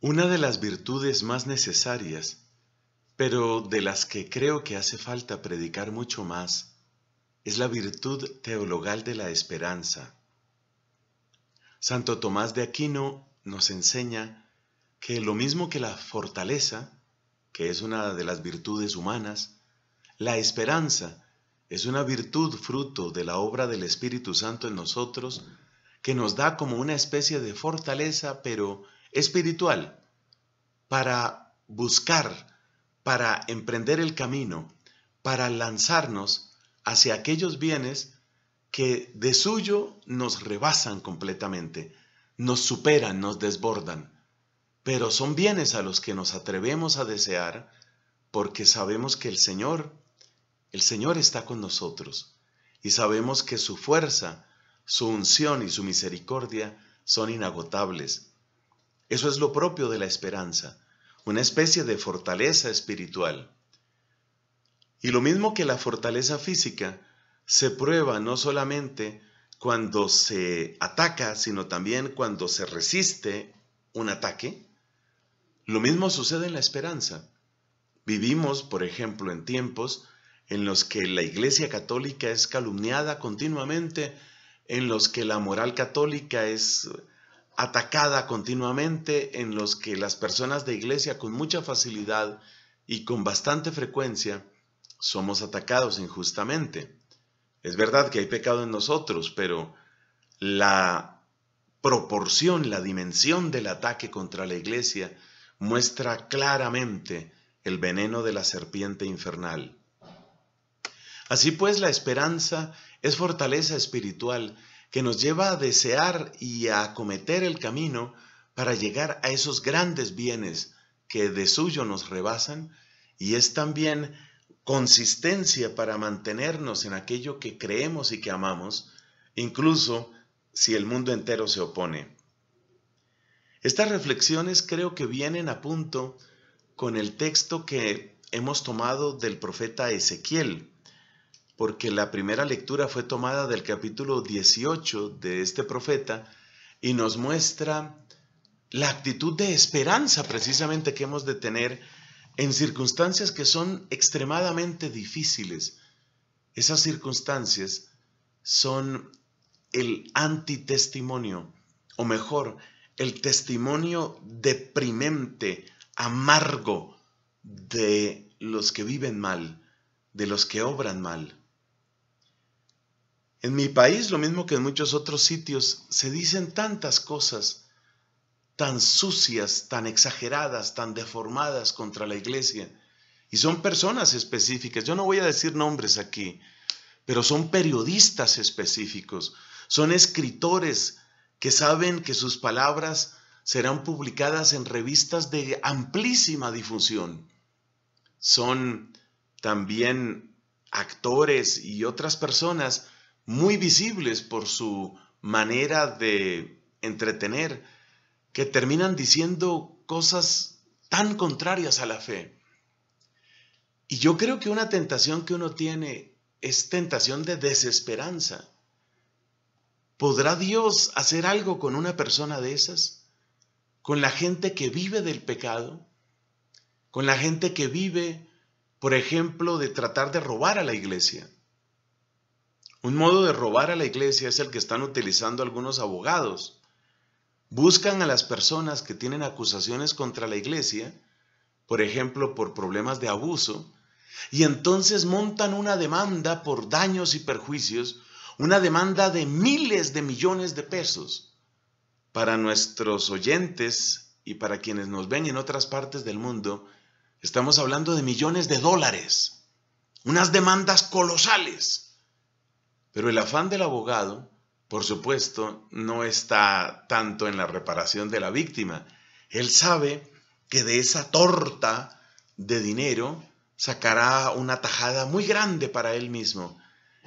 Una de las virtudes más necesarias, pero de las que creo que hace falta predicar mucho más, es la virtud teologal de la esperanza. Santo Tomás de Aquino nos enseña que lo mismo que la fortaleza, que es una de las virtudes humanas, la esperanza es una virtud fruto de la obra del Espíritu Santo en nosotros que nos da como una especie de fortaleza, pero espiritual para buscar, para emprender el camino, para lanzarnos hacia aquellos bienes que de suyo nos rebasan completamente, nos superan, nos desbordan, pero son bienes a los que nos atrevemos a desear porque sabemos que el Señor, el Señor está con nosotros y sabemos que su fuerza, su unción y su misericordia son inagotables eso es lo propio de la esperanza, una especie de fortaleza espiritual. Y lo mismo que la fortaleza física, se prueba no solamente cuando se ataca, sino también cuando se resiste un ataque. Lo mismo sucede en la esperanza. Vivimos, por ejemplo, en tiempos en los que la Iglesia Católica es calumniada continuamente, en los que la moral católica es atacada continuamente en los que las personas de iglesia con mucha facilidad y con bastante frecuencia somos atacados injustamente. Es verdad que hay pecado en nosotros, pero la proporción, la dimensión del ataque contra la iglesia muestra claramente el veneno de la serpiente infernal. Así pues, la esperanza es fortaleza espiritual que nos lleva a desear y a acometer el camino para llegar a esos grandes bienes que de suyo nos rebasan y es también consistencia para mantenernos en aquello que creemos y que amamos, incluso si el mundo entero se opone. Estas reflexiones creo que vienen a punto con el texto que hemos tomado del profeta Ezequiel, porque la primera lectura fue tomada del capítulo 18 de este profeta y nos muestra la actitud de esperanza precisamente que hemos de tener en circunstancias que son extremadamente difíciles. Esas circunstancias son el antitestimonio, o mejor, el testimonio deprimente, amargo de los que viven mal, de los que obran mal. En mi país, lo mismo que en muchos otros sitios, se dicen tantas cosas tan sucias, tan exageradas, tan deformadas contra la iglesia. Y son personas específicas. Yo no voy a decir nombres aquí, pero son periodistas específicos, son escritores que saben que sus palabras serán publicadas en revistas de amplísima difusión. Son también actores y otras personas muy visibles por su manera de entretener, que terminan diciendo cosas tan contrarias a la fe. Y yo creo que una tentación que uno tiene es tentación de desesperanza. ¿Podrá Dios hacer algo con una persona de esas? ¿Con la gente que vive del pecado? ¿Con la gente que vive, por ejemplo, de tratar de robar a la iglesia? Un modo de robar a la iglesia es el que están utilizando algunos abogados. Buscan a las personas que tienen acusaciones contra la iglesia, por ejemplo, por problemas de abuso, y entonces montan una demanda por daños y perjuicios, una demanda de miles de millones de pesos. Para nuestros oyentes y para quienes nos ven en otras partes del mundo, estamos hablando de millones de dólares, unas demandas colosales pero el afán del abogado, por supuesto, no está tanto en la reparación de la víctima. Él sabe que de esa torta de dinero sacará una tajada muy grande para él mismo.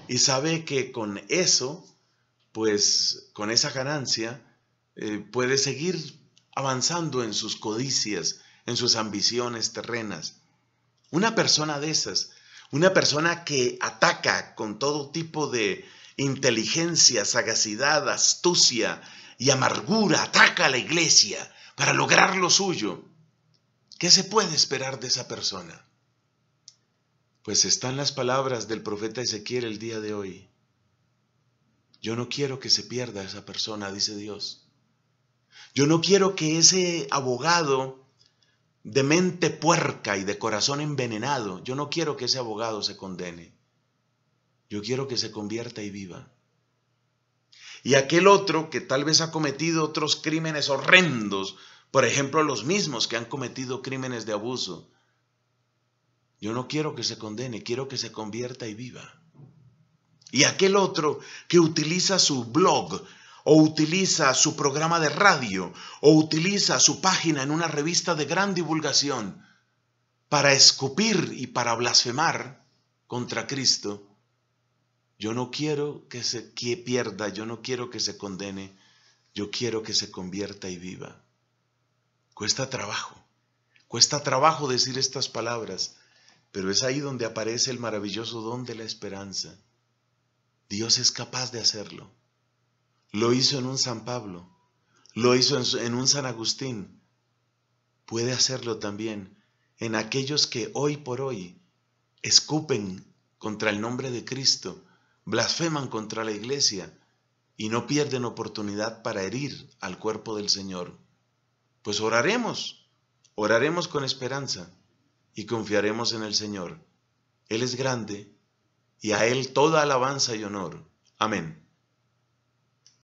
Y sabe que con eso, pues con esa ganancia, eh, puede seguir avanzando en sus codicias, en sus ambiciones terrenas. Una persona de esas una persona que ataca con todo tipo de inteligencia, sagacidad, astucia y amargura, ataca a la iglesia para lograr lo suyo. ¿Qué se puede esperar de esa persona? Pues están las palabras del profeta Ezequiel el día de hoy. Yo no quiero que se pierda esa persona, dice Dios. Yo no quiero que ese abogado de mente puerca y de corazón envenenado. Yo no quiero que ese abogado se condene. Yo quiero que se convierta y viva. Y aquel otro que tal vez ha cometido otros crímenes horrendos, por ejemplo, los mismos que han cometido crímenes de abuso, yo no quiero que se condene, quiero que se convierta y viva. Y aquel otro que utiliza su blog o utiliza su programa de radio, o utiliza su página en una revista de gran divulgación para escupir y para blasfemar contra Cristo, yo no quiero que se pierda, yo no quiero que se condene, yo quiero que se convierta y viva. Cuesta trabajo, cuesta trabajo decir estas palabras, pero es ahí donde aparece el maravilloso don de la esperanza. Dios es capaz de hacerlo. Lo hizo en un San Pablo. Lo hizo en un San Agustín. Puede hacerlo también en aquellos que hoy por hoy escupen contra el nombre de Cristo, blasfeman contra la iglesia y no pierden oportunidad para herir al cuerpo del Señor. Pues oraremos, oraremos con esperanza y confiaremos en el Señor. Él es grande y a Él toda alabanza y honor. Amén.